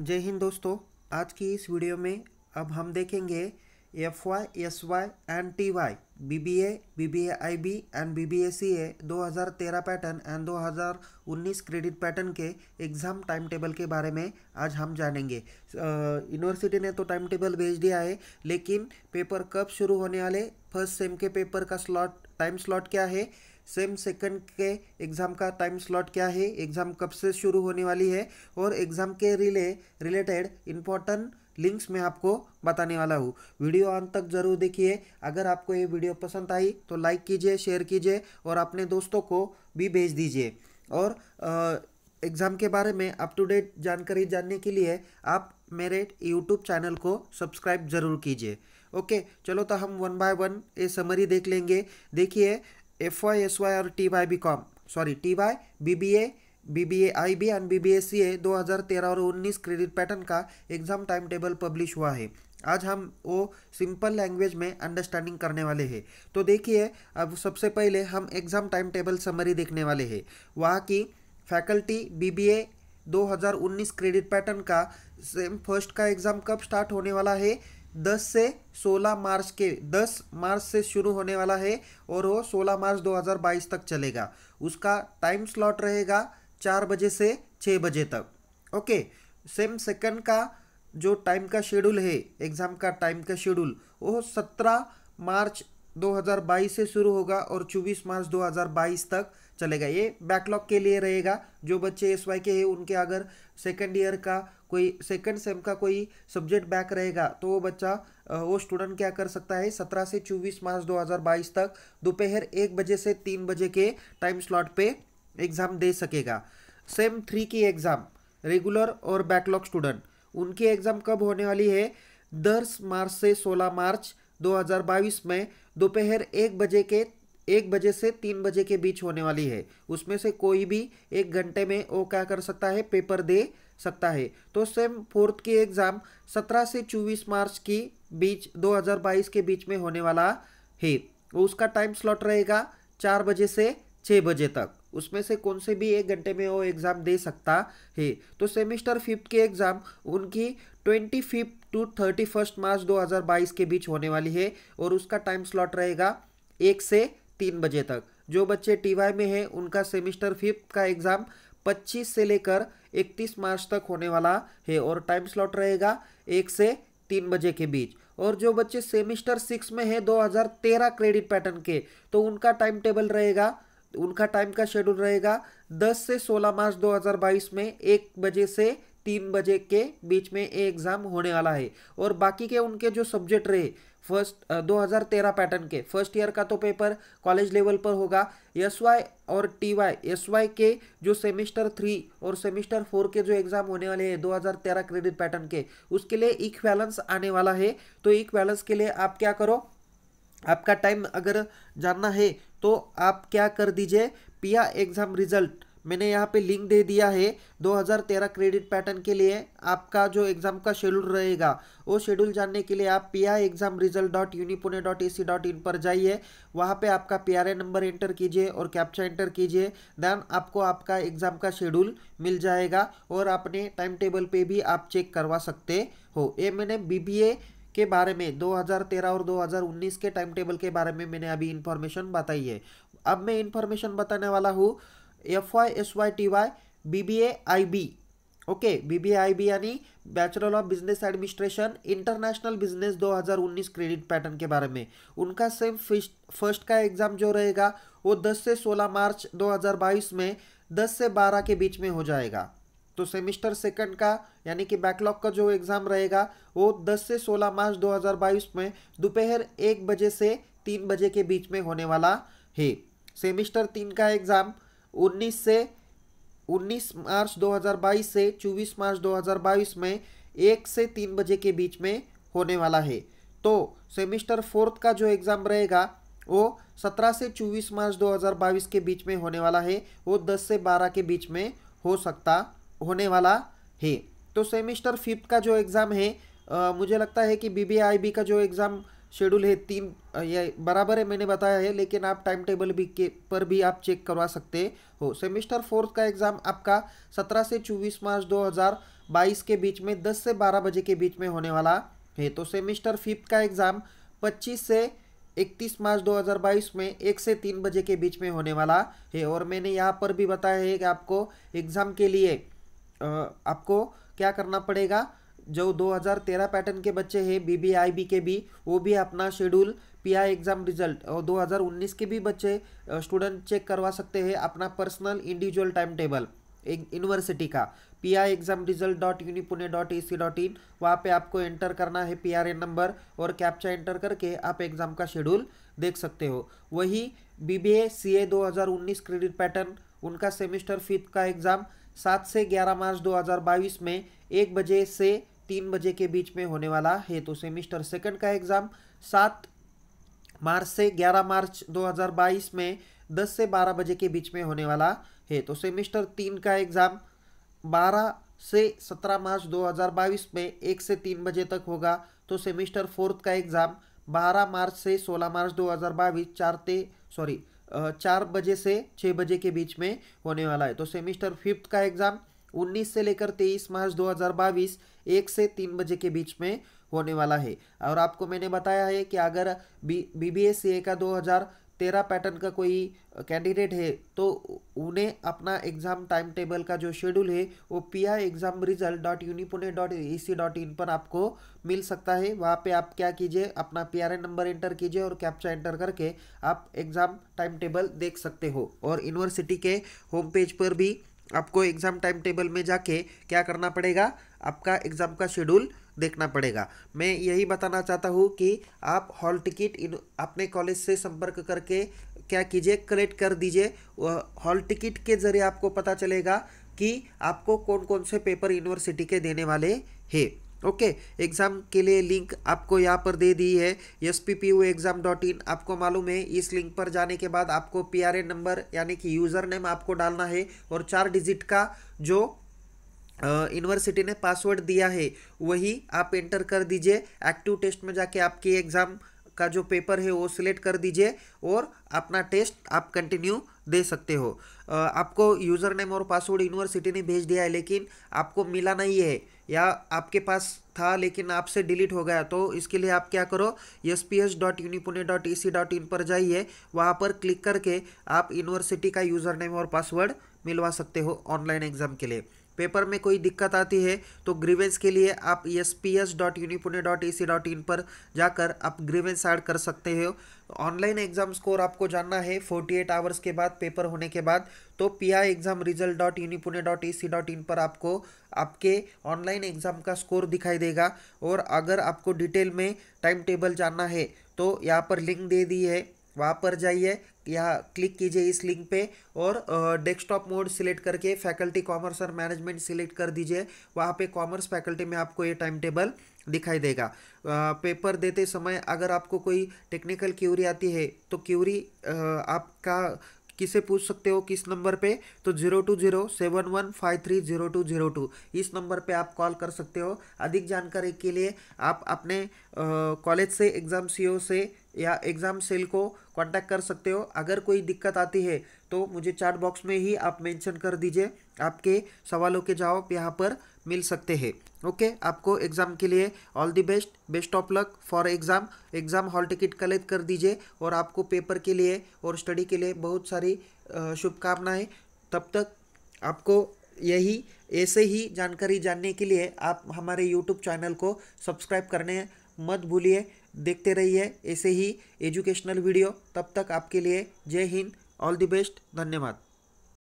जय हिंद दोस्तों आज की इस वीडियो में अब हम देखेंगे F Y S Y and T Y B B A B B A I B and B B A C A दो हज़ार तेरह पैटर्न एंड दो हज़ार उन्नीस क्रेडिट पैटर्न के एग्ज़ाम टाइम टेबल के बारे में आज हम जानेंगे यूनिवर्सिटी ने तो टाइम टेबल भेज दिया है लेकिन पेपर कब शुरू होने वाले फर्स्ट सेम के पेपर का स्लॉट टाइम स्लॉट क्या है सेम सेकंड के एग्ज़ाम का टाइम स्लॉट क्या है एग्ज़ाम कब से शुरू होने वाली है और एग्ज़ाम के रिले रिलेटेड इम्पॉर्टेंट लिंक्स मैं आपको बताने वाला हूँ वीडियो अंत तक जरूर देखिए अगर आपको ये वीडियो पसंद आई तो लाइक कीजिए शेयर कीजिए और अपने दोस्तों को भी भेज दीजिए और एग्ज़ाम के बारे में अप टू डेट जानकारी जानने के लिए आप मेरे यूट्यूब चैनल को सब्सक्राइब जरूर कीजिए ओके चलो तो हम वन बाय वन ये समरी देख लेंगे देखिए एफ वाई एस वाई और T Y B com sorry T Y B B A B B A I B and B B S C A दो हज़ार तेरह और उन्नीस क्रेडिट पैटर्न का एग्ज़ाम टाइम टेबल पब्लिश हुआ है आज हम वो सिंपल लैंग्वेज में अंडरस्टैंडिंग करने वाले हैं तो देखिए अब सबसे पहले हम एग्ज़ाम टाइम टेबल समरी देखने वाले हैं वहाँ की फैकल्टी बी बी ए दो हज़ार उन्नीस क्रेडिट पैटर्न का सेम फर्स्ट का एग्ज़ाम कब स्टार्ट होने वाला है 10 से 16 मार्च के 10 मार्च से शुरू होने वाला है और वो 16 मार्च 2022 तक चलेगा उसका टाइम स्लॉट रहेगा चार बजे से छः बजे तक ओके सेम सेकंड का जो टाइम का शेड्यूल है एग्ज़ाम का टाइम का शेड्यूल वो 17 मार्च 2022 से शुरू होगा और 24 मार्च 2022 तक चलेगा ये बैकलॉग के लिए रहेगा जो बच्चे एस वाई के हैं उनके अगर सेकेंड ईयर का कोई सेकेंड सेम का कोई सब्जेक्ट बैक रहेगा तो वो बच्चा वो स्टूडेंट क्या कर सकता है सत्रह से चौबीस मार्च दो हज़ार बाईस तक दोपहर एक बजे से तीन बजे के टाइम स्लॉट पे एग्ज़ाम दे सकेगा सेम थ्री की एग्ज़ाम रेगुलर और बैकलॉग स्टूडेंट उनकी एग्ज़ाम कब होने वाली है दस मार्च से सोलह मार्च 2022 में दोपहर एक बजे के एक बजे से तीन बजे के बीच होने वाली है उसमें से कोई भी एक घंटे में वो क्या कर सकता है पेपर दे सकता है तो सेम फोर्थ की एग्ज़ाम 17 से 24 मार्च की बीच 2022 के बीच में होने वाला है उसका टाइम स्लॉट रहेगा चार बजे से छः बजे तक उसमें से कौन से भी एक घंटे में वो एग्ज़ाम दे सकता है तो सेमिस्टर फिफ्थ के एग्ज़ाम उनकी twenty fifth to thirty first March 2022 के बीच होने वाली है और उसका टाइम स्लॉट रहेगा एक से तीन बजे तक जो बच्चे टी में हैं उनका सेमिस्टर फिफ्थ का एग्ज़ाम 25 से लेकर 31 मार्च तक होने वाला है और टाइम स्लॉट रहेगा एक से तीन बजे के बीच और जो बच्चे सेमिस्टर सिक्स में है 2013 क्रेडिट पैटर्न के तो उनका टाइम टेबल रहेगा उनका टाइम का शेड्यूल रहेगा 10 से 16 मार्च 2022 में एक बजे से तीन बजे के बीच में एग्ज़ाम होने वाला है और बाकी के उनके जो सब्जेक्ट रहे फर्स्ट दो हज़ार तेरह पैटर्न के फर्स्ट ईयर का तो पेपर कॉलेज लेवल पर होगा एस वाई और टी वाई एस वाई के जो सेमेस्टर थ्री और सेमेस्टर फोर के जो एग्ज़ाम होने वाले हैं 2013 क्रेडिट पैटर्न के उसके लिए इक बैलेंस आने वाला है तो इक बैलेंस के लिए आप क्या करो आपका टाइम अगर जानना है तो आप क्या कर दीजिए पिया एग्ज़ाम रिजल्ट मैंने यहाँ पे लिंक दे दिया है 2013 क्रेडिट पैटर्न के लिए आपका जो एग्ज़ाम का शेड्यूल रहेगा वो शेड्यूल जानने के लिए आप P I exam result dot Unipune dot A C dot in पर जाइए वहाँ पे आपका P R A number enter कीजिए और कैप्चा एंटर कीजिए दैन आपको आपका एग्ज़ाम का शेड्यूल मिल जाएगा और अपने टाइम टेबल पर भी आप चेक करवा सकते हो ये मैंने बी बी ए के बारे में 2013 और 2019 के टाइम टेबल के बारे में मैंने अभी इन्फॉर्मेशन बताई है अब मैं इन्फॉर्मेशन बताने वाला हूँ F Y S Y T Y B B A I B okay B B A I B यानी bachelor of business administration international business 2019 credit pattern के बारे में उनका सेम फर्स्ट का एग्जाम जो रहेगा वो 10 से 16 मार्च 2022 में 10 से 12 के बीच में हो जाएगा तो सेमिस्टर सेकंड का यानी कि बैकलॉग का जो एग्ज़ाम रहेगा वो 10 से 16 मार्च 2022 में दोपहर एक बजे से तीन बजे के बीच में होने वाला है सेमिस्टर तीन का एग्ज़ाम 19 से 19 मार्च 2022 से 24 मार्च 2022 में एक से तीन बजे के बीच में होने वाला है तो सेमिस्टर फोर्थ का जो एग्ज़ाम रहेगा वो 17 से 24 मार्च 2022 के बीच में होने वाला है वो 10 से 12 के बीच में हो सकता होने वाला है तो सेमिस्टर फिफ्थ का जो एग्ज़ाम है आ, मुझे लगता है कि बी का जो एग्ज़ाम शेड्यूल है तीन ये बराबर है मैंने बताया है लेकिन आप टाइम टेबल भी के पर भी आप चेक करवा सकते हो सेमेस्टर फोर्थ का एग्ज़ाम आपका सत्रह से चौबीस मार्च दो हज़ार बाईस के बीच में दस से बारह बजे के बीच में होने वाला है तो सेमेस्टर फिफ्थ का एग्ज़ाम पच्चीस से इकतीस मार्च 2022 में एक से तीन बजे के बीच में होने वाला है और मैंने यहाँ पर भी बताया है कि आपको एग्ज़ाम के लिए आपको क्या करना पड़ेगा जो 2013 पैटर्न के बच्चे हैं बी बी आई बी के भी वो भी अपना schedule P I exam result और 2019 के भी बच्चे स्टूडेंट चेक करवा सकते हैं अपना personal individual time table university का P I exam result dot uni Pune dot A C dot in वहाँ पर आपको एंटर करना है पी आर एन नंबर और कैप्चा एंटर करके आप एग्ज़ाम का शेड्यूल देख सकते हो वही B B A C A दो हज़ार उन्नीस क्रेडिट पैटर्न उनका सेमिस्टर फिफ्थ का एग्ज़ाम सात से ग्यारह मार्च दो हज़ार बाईस में एक बजे से तीन बजे के बीच में होने वाला है तो सेमिस्टर सेकंड का एग्ज़ाम सात मार्च से ग्यारह मार्च 2022 में दस से बारह बजे के बीच में होने वाला है तो सेमिस्टर तीन का एग्ज़ाम बारह से सत्रह मार्च 2022 में एक से तीन बजे तक होगा तो सेमिस्टर फोर्थ का एग्ज़ाम बारह मार्च से सोलह मार्च दो हज़ार ते सॉरी चार बजे से छः बजे के बीच में होने वाला है तो सेमिस्टर फिफ्थ का एग्ज़ाम 19 से लेकर 23 मार्च 2022 एक से तीन बजे के बीच में होने वाला है और आपको मैंने बताया है कि अगर B B B S C A का दो हज़ार तेरह पैटर्न का कोई कैंडिडेट है तो उन्हें अपना एग्ज़ाम टाइम टेबल का जो शेड्यूल है वो P I exam result dot Unipune dot A C dot in पर आपको मिल सकता है वहाँ पे आप क्या कीजिए अपना P R N number enter कीजिए और कैप्चा एंटर करके आप एग्ज़ाम टाइम टेबल देख सकते हो और यूनिवर्सिटी के होम पेज पर भी आपको एग्ज़ाम टाइम टेबल में जाके क्या करना पड़ेगा आपका एग्ज़ाम का शेड्यूल देखना पड़ेगा मैं यही बताना चाहता हूँ कि आप हॉल टिकट इन अपने कॉलेज से संपर्क करके क्या कीजिए कलेक्ट कर दीजिए हॉल टिकट के ज़रिए आपको पता चलेगा कि आपको कौन कौन से पेपर यूनिवर्सिटी के देने वाले हैं ओके एग्ज़ाम के लिए लिंक आपको यहाँ पर दे दी है S P P U exam dot in आपको मालूम है इस लिंक पर जाने के बाद आपको पी आर ए नंबर यानी कि यूज़र नेम आपको डालना है और चार डिजिट का जो यूनिवर्सिटी ने पासवर्ड दिया है वही आप एंटर कर दीजिए एक्टिव टेस्ट में जाके आपकी एग्ज़ाम का जो पेपर है वो सिलेक्ट कर दीजिए और अपना टेस्ट आप कंटिन्यू दे सकते हो आपको यूज़र नेम और पासवर्ड यूनिवर्सिटी ने भेज दिया है लेकिन आपको मिला नहीं है या आपके पास था लेकिन आपसे डिलीट हो गया तो इसके लिए आप क्या करो S P S dot Unipune dot E C dot in पर जाइए वहाँ पर क्लिक करके आप यूनिवर्सिटी का यूज़र नेम और पासवर्ड मिलवा सकते हो ऑनलाइन एग्ज़ाम के लिए पेपर में कोई दिक्कत आती है तो ग्रीवेंस के लिए आप S P S dot Unipune dot A C dot in पर जाकर आप ग्रीवेंस ऐड कर सकते हो ऑनलाइन एग्जाम स्कोर आपको जानना है 48 आवर्स के बाद पेपर होने के बाद तो P I exam result dot Unipune dot A C dot in पर आपको आपके ऑनलाइन एग्जाम का स्कोर दिखाई देगा और अगर आपको डिटेल में टाइम टेबल जानना है तो यहाँ पर लिंक दे दी है वहाँ पर जाइए या क्लिक कीजिए इस लिंक पे और डेस्कटॉप मोड सिलेक्ट करके फैकल्टी कॉमर्स और मैनेजमेंट सिलेक्ट कर दीजिए वहाँ पे कॉमर्स फैकल्टी में आपको ये टाइम टेबल दिखाई देगा पेपर देते समय अगर आपको कोई टेक्निकल क्यूरी आती है तो क्यूरी आपका किसे पूछ सकते हो किस नंबर पे तो zero two zero seven one five three zero two zero two इस नंबर पे आप कॉल कर सकते हो अधिक जानकारी के लिए आप अपने कॉलेज से एग्ज़ाम सी से या एग्ज़ाम सेल को कांटेक्ट कर सकते हो अगर कोई दिक्कत आती है तो मुझे चार्ट बॉक्स में ही आप मेंशन कर दीजिए आपके सवालों के जवाब यहाँ पर मिल सकते हैं ओके आपको एग्ज़ाम के लिए all the best best of luck for exam exam hall ticket collect कर दीजिए और आपको पेपर के लिए और स्टडी के लिए बहुत सारी शुभकामनाएँ तब तक आपको यही ऐसे ही जानकारी जानने के लिए आप हमारे यूट्यूब चैनल को सब्सक्राइब करने मत भूलिए देखते रहिए ऐसे ही एजुकेशनल वीडियो तब तक आपके लिए जय हिंद ऑल द बेस्ट धन्यवाद